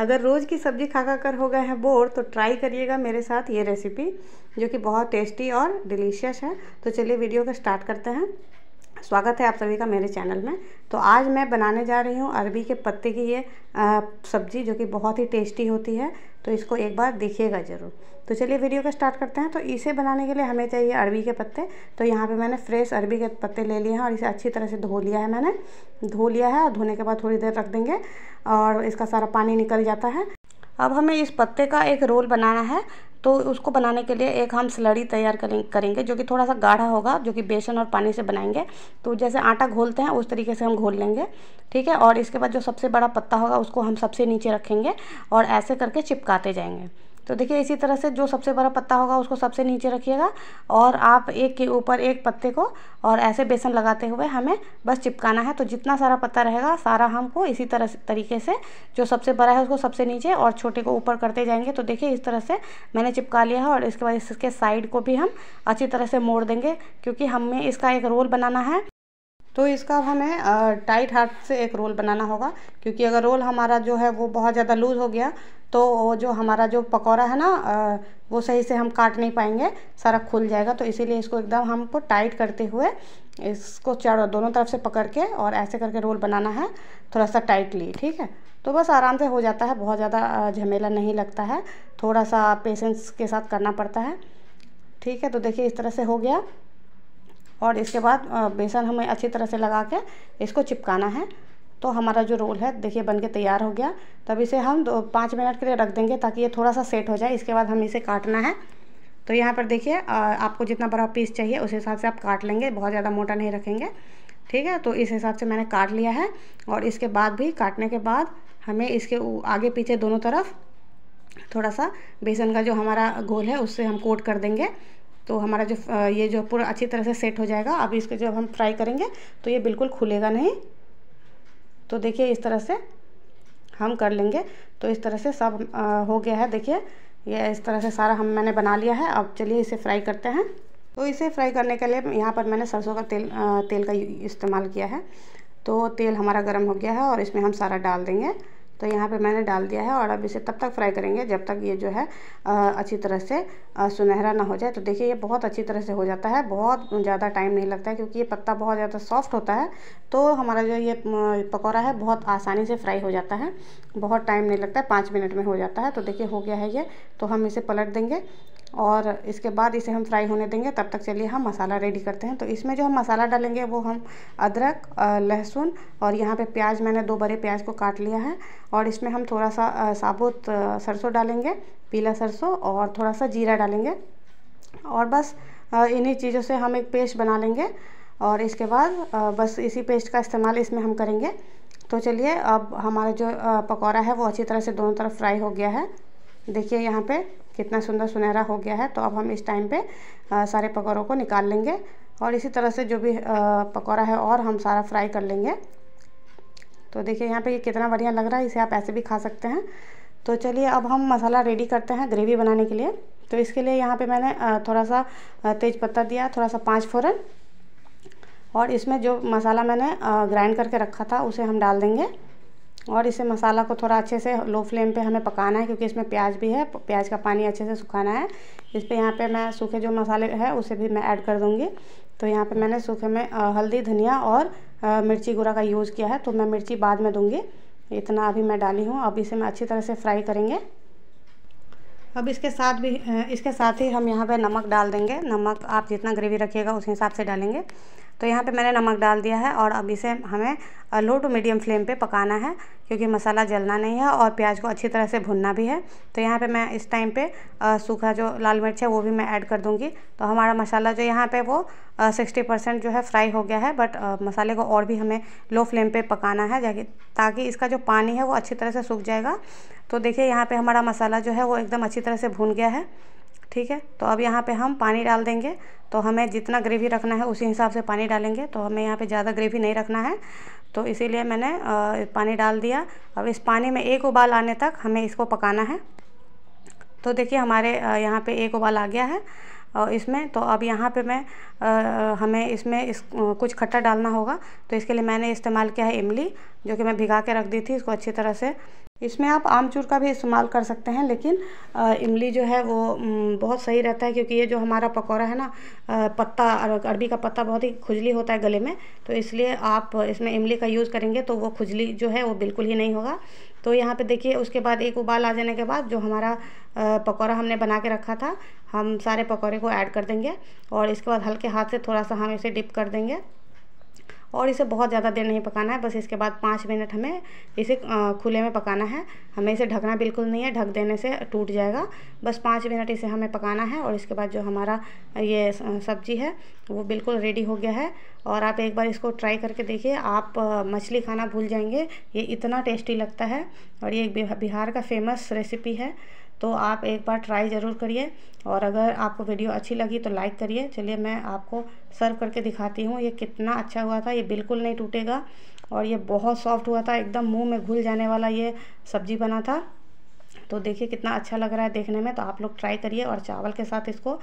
अगर रोज़ की सब्ज़ी खा खा कर हो गए हैं बोर तो ट्राई करिएगा मेरे साथ ये रेसिपी जो कि बहुत टेस्टी और डिलीशियस है तो चलिए वीडियो का स्टार्ट करते हैं स्वागत है आप सभी का मेरे चैनल में तो आज मैं बनाने जा रही हूँ अरबी के पत्ते की ये सब्ज़ी जो कि बहुत ही टेस्टी होती है तो इसको एक बार देखिएगा ज़रूर तो चलिए वीडियो का स्टार्ट करते हैं तो इसे बनाने के लिए हमें चाहिए अरबी के पत्ते तो यहाँ पे मैंने फ्रेश अरबी के पत्ते ले लिए हैं और इसे अच्छी तरह से धो लिया है मैंने धो लिया है और धोने के बाद थोड़ी देर रख देंगे और इसका सारा पानी निकल जाता है अब हमें इस पत्ते का एक रोल बनाना है तो उसको बनाने के लिए एक हम स्लड़ी तैयार करेंगे जो कि थोड़ा सा गाढ़ा होगा जो कि बेसन और पानी से बनाएंगे तो जैसे आटा घोलते हैं उस तरीके से हम घोल लेंगे ठीक है और इसके बाद जो सबसे बड़ा पत्ता होगा उसको हम सबसे नीचे रखेंगे और ऐसे करके चिपकाते जाएंगे तो देखिए इसी तरह से जो सबसे बड़ा पत्ता होगा उसको सबसे नीचे रखिएगा और आप एक के ऊपर एक पत्ते को और ऐसे बेसन लगाते हुए हमें बस चिपकाना है तो जितना सारा पत्ता रहेगा सारा हमको इसी तरह तरीके से जो सबसे बड़ा है उसको सबसे नीचे और छोटे को ऊपर करते जाएंगे तो देखिए इस तरह से मैंने चिपका लिया है और इसके बाद इसके साइड को भी हम अच्छी तरह से मोड़ देंगे क्योंकि हमें इसका एक रोल बनाना है तो इसका अब हमें टाइट हाथ से एक रोल बनाना होगा क्योंकि अगर रोल हमारा जो है वो बहुत ज़्यादा लूज़ हो गया तो जो हमारा जो पकौड़ा है ना वो सही से हम काट नहीं पाएंगे सारा खुल जाएगा तो इसीलिए इसको एकदम हमको टाइट करते हुए इसको चारों दोनों तरफ से पकड़ के और ऐसे करके रोल बनाना है थोड़ा सा टाइटली ठीक है तो बस आराम से हो जाता है बहुत ज़्यादा झमेला नहीं लगता है थोड़ा सा पेशेंस के साथ करना पड़ता है ठीक है तो देखिए इस तरह से हो गया और इसके बाद बेसन हमें अच्छी तरह से लगा के इसको चिपकाना है तो हमारा जो रोल है देखिए बन के तैयार हो गया तब इसे हम दो पाँच मिनट के लिए रख देंगे ताकि ये थोड़ा सा सेट हो जाए इसके बाद हम इसे काटना है तो यहाँ पर देखिए आपको जितना बड़ा पीस चाहिए उस हिसाब से आप काट लेंगे बहुत ज़्यादा मोटा नहीं रखेंगे ठीक है तो इस हिसाब से मैंने काट लिया है और इसके बाद भी काटने के बाद हमें इसके आगे पीछे दोनों तरफ थोड़ा सा बेसन का जो हमारा घोल है उससे हम कोट कर देंगे तो हमारा जो ये जो पूरा अच्छी तरह से सेट हो जाएगा अब इसको जब हम फ्राई करेंगे तो ये बिल्कुल खुलेगा नहीं तो देखिए इस तरह से हम कर लेंगे तो इस तरह से सब हो गया है देखिए ये इस तरह से सारा हम मैंने बना लिया है अब चलिए इसे फ्राई करते हैं तो इसे फ्राई करने के लिए यहाँ पर मैंने सरसों का तेल तेल का इस्तेमाल किया है तो तेल हमारा गर्म हो गया है और इसमें हम सारा डाल देंगे तो यहाँ पे मैंने डाल दिया है और अब इसे तब तक फ्राई करेंगे जब तक ये जो है अच्छी तरह से सुनहरा ना हो जाए तो देखिए ये बहुत अच्छी तरह से हो जाता है बहुत ज़्यादा टाइम नहीं लगता है क्योंकि ये पत्ता बहुत ज़्यादा सॉफ्ट होता है तो हमारा जो ये पकौड़ा है बहुत आसानी से फ्राई हो जाता है बहुत टाइम नहीं लगता है पाँच मिनट में हो जाता है तो देखिए हो गया है ये तो हम इसे पलट देंगे और इसके बाद इसे हम फ्राई होने देंगे तब तक चलिए हम मसाला रेडी करते हैं तो इसमें जो हम मसाला डालेंगे वो हम अदरक लहसुन और यहाँ पे प्याज मैंने दो बड़े प्याज को काट लिया है और इसमें हम थोड़ा सा साबुत सरसों डालेंगे पीला सरसों और थोड़ा सा जीरा डालेंगे और बस इन्हीं चीज़ों से हम एक पेस्ट बना लेंगे और इसके बाद बस इसी पेस्ट का इस्तेमाल इसमें हम करेंगे तो चलिए अब हमारा जो पकौड़ा है वो अच्छी तरह से दोनों तरफ फ्राई हो गया है देखिए यहाँ पे कितना सुंदर सुनहरा हो गया है तो अब हम इस टाइम पे सारे पकौड़ों को निकाल लेंगे और इसी तरह से जो भी पकौड़ा है और हम सारा फ्राई कर लेंगे तो देखिए यहाँ पे ये कितना बढ़िया लग रहा है इसे आप ऐसे भी खा सकते हैं तो चलिए अब हम मसाला रेडी करते हैं ग्रेवी बनाने के लिए तो इसके लिए यहाँ पर मैंने थोड़ा सा तेज पत्ता दिया थोड़ा सा पाँच फोरन और इसमें जो मसाला मैंने ग्राइंड करके रखा था उसे हम डाल देंगे और इसे मसाला को थोड़ा अच्छे से लो फ्लेम पे हमें पकाना है क्योंकि इसमें प्याज भी है प्याज का पानी अच्छे से सुखाना है इस पर यहाँ पर मैं सूखे जो मसाले हैं उसे भी मैं ऐड कर दूँगी तो यहाँ पर मैंने सूखे में हल्दी धनिया और मिर्ची गुरा का यूज़ किया है तो मैं मिर्ची बाद में दूँगी इतना अभी मैं डाली हूँ अब इसे मैं अच्छी तरह से फ्राई करेंगे अब इसके साथ भी इसके साथ ही हम यहाँ पे नमक डाल देंगे नमक आप जितना ग्रेवी रखिएगा उस हिसाब से डालेंगे तो यहाँ पे मैंने नमक डाल दिया है और अब इसे हमें लो टू मीडियम फ्लेम पे पकाना है क्योंकि मसाला जलना नहीं है और प्याज को अच्छी तरह से भुनना भी है तो यहाँ पे मैं इस टाइम पे सूखा जो लाल मिर्च है वो भी मैं ऐड कर दूँगी तो हमारा मसाला जो यहाँ पे वो सिक्सटी परसेंट जो है फ्राई हो गया है बट मसाले को और भी हमें लो फ्लेम पे पकाना है ताकि इसका जो पानी है वो अच्छी तरह से सूख जाएगा तो देखिए यहाँ पर हमारा मसाला जो है वो एकदम अच्छी तरह से भून गया है ठीक है तो अब यहाँ पे हम पानी डाल देंगे तो हमें जितना ग्रेवी रखना है उसी हिसाब से पानी डालेंगे तो हमें यहाँ पे ज़्यादा ग्रेवी नहीं रखना है तो इसीलिए मैंने पानी डाल दिया अब इस पानी में एक उबाल आने तक हमें इसको पकाना है तो देखिए हमारे यहाँ पे एक उबाल आ गया है और इसमें तो अब यहाँ पे मैं आ, हमें इसमें इस कुछ खट्टा डालना होगा तो इसके लिए मैंने इस्तेमाल किया है इमली जो कि मैं भिगा के रख दी थी इसको अच्छी तरह से इसमें आप आमचूर का भी इस्तेमाल कर सकते हैं लेकिन इमली जो है वो बहुत सही रहता है क्योंकि ये जो हमारा पकौड़ा है ना पत्ता अरबी का पत्ता बहुत ही खुजली होता है गले में तो इसलिए आप इसमें इमली का यूज़ करेंगे तो वो खुजली जो है वो बिल्कुल ही नहीं होगा तो यहाँ पे देखिए उसके बाद एक उबाल आ जाने के बाद जो हमारा पकौड़ा हमने बना के रखा था हम सारे पकौड़े को ऐड कर देंगे और इसके बाद हल्के हाथ से थोड़ा सा हम इसे डिप कर देंगे और इसे बहुत ज़्यादा देर नहीं पकाना है बस इसके बाद पाँच मिनट हमें इसे खुले में पकाना है हमें इसे ढकना बिल्कुल नहीं है ढक देने से टूट जाएगा बस पाँच मिनट इसे हमें पकाना है और इसके बाद जो हमारा ये सब्जी है वो बिल्कुल रेडी हो गया है और आप एक बार इसको ट्राई करके देखिए आप मछली खाना भूल जाएंगे ये इतना टेस्टी लगता है और ये बिहार का फेमस रेसिपी है तो आप एक बार ट्राई ज़रूर करिए और अगर आपको वीडियो अच्छी लगी तो लाइक करिए चलिए मैं आपको सर्व करके दिखाती हूँ ये कितना अच्छा हुआ था ये बिल्कुल नहीं टूटेगा और ये बहुत सॉफ्ट हुआ था एकदम मुँह में घुल जाने वाला ये सब्जी बना था तो देखिए कितना अच्छा लग रहा है देखने में तो आप लोग ट्राई करिए और चावल के साथ इसको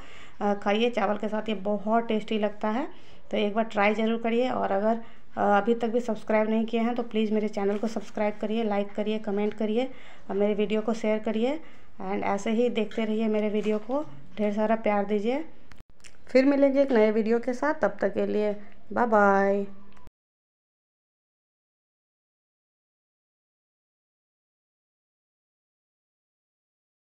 खाइए चावल के साथ ये बहुत टेस्टी लगता है तो एक बार ट्राई ज़रूर करिए और अगर अभी तक भी सब्सक्राइब नहीं किए हैं तो प्लीज़ मेरे चैनल को सब्सक्राइब करिए लाइक करिए कमेंट करिए और मेरे वीडियो को शेयर करिए एंड ऐसे ही देखते रहिए मेरे वीडियो को ढेर सारा प्यार दीजिए फिर मिलेंगे एक नए वीडियो के साथ तब तक के लिए बाय बाय